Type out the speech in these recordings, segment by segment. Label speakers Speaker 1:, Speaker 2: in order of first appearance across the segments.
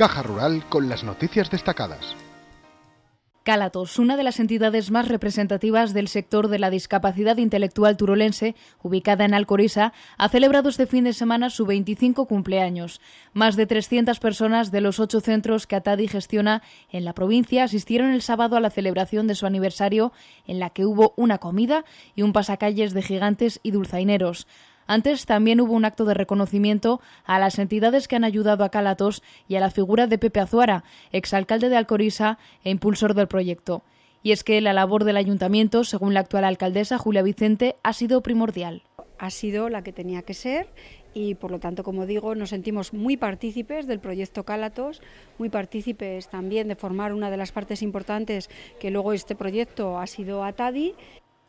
Speaker 1: Caja Rural con las noticias destacadas.
Speaker 2: Calatos, una de las entidades más representativas del sector de la discapacidad intelectual turolense, ubicada en Alcorisa, ha celebrado este fin de semana su 25 cumpleaños. Más de 300 personas de los ocho centros que Atadi gestiona en la provincia asistieron el sábado a la celebración de su aniversario, en la que hubo una comida y un pasacalles de gigantes y dulzaineros. Antes también hubo un acto de reconocimiento a las entidades que han ayudado a Calatos y a la figura de Pepe Azuara, exalcalde de Alcorisa e impulsor del proyecto. Y es que la labor del ayuntamiento, según la actual alcaldesa Julia Vicente, ha sido primordial.
Speaker 1: Ha sido la que tenía que ser y por lo tanto, como digo, nos sentimos muy partícipes del proyecto Cálatos, muy partícipes también de formar una de las partes importantes que luego este proyecto ha sido ATADI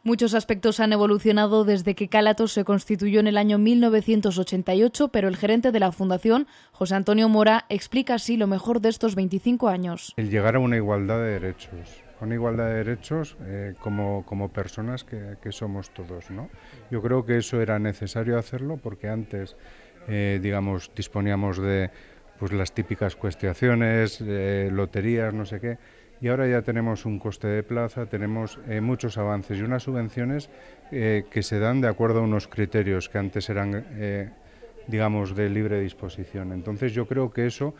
Speaker 2: Muchos aspectos han evolucionado desde que Cálatos se constituyó en el año 1988, pero el gerente de la fundación, José Antonio Mora, explica así lo mejor de estos 25 años.
Speaker 1: El llegar a una igualdad de derechos, una igualdad de derechos eh, como, personas que, somos todos. ¿no? Yo creo que eso era necesario hacerlo porque antes, eh, digamos, disponíamos de pues, las típicas cuestiaciones, eh, loterías, no sé qué y ahora ya tenemos un coste de plaza, tenemos eh, muchos avances y unas subvenciones eh, que se dan de acuerdo a unos criterios que antes eran, eh, digamos, de libre disposición. Entonces yo creo que eso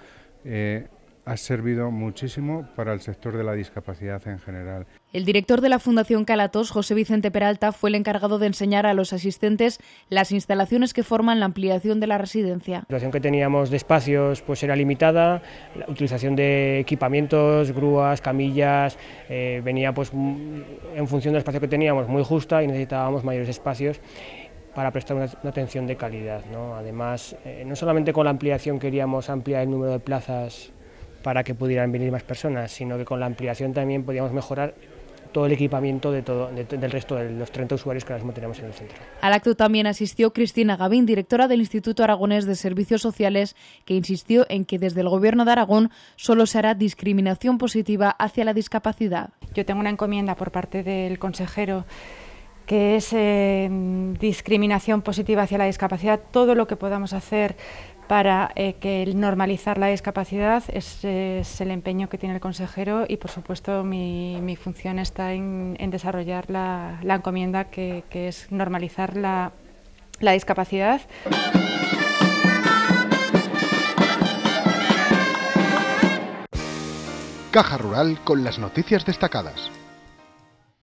Speaker 1: ha servido muchísimo para el sector de la discapacidad en general.
Speaker 2: El director de la Fundación Calatos, José Vicente Peralta, fue el encargado de enseñar a los asistentes las instalaciones que forman la ampliación de la residencia. La
Speaker 3: situación que teníamos de espacios pues era limitada, la utilización de equipamientos, grúas, camillas, eh, venía pues en función del espacio que teníamos muy justa y necesitábamos mayores espacios para prestar una, atención de calidad. Además, eh, no solamente con la ampliación queríamos ampliar el número de plazas para que pudieran venir más personas, sino que con la ampliación también podíamos mejorar todo el equipamiento de todo, del resto de los 30 usuarios que ahora mismo tenemos en el centro.
Speaker 2: Al acto también asistió Cristina Gavín, directora del Instituto Aragonés de Servicios Sociales, que insistió en que desde el Gobierno de Aragón solo se hará discriminación positiva hacia la discapacidad. Yo
Speaker 4: tengo una encomienda por parte del consejero que es eh, discriminación positiva hacia la discapacidad, todo lo que podamos hacer para eh, que normalizar la discapacidad es, el empeño que tiene el consejero y, por supuesto, mi, función está en, desarrollar la, encomienda que, es normalizar la, la discapacidad.
Speaker 1: Caja Rural con las noticias destacadas.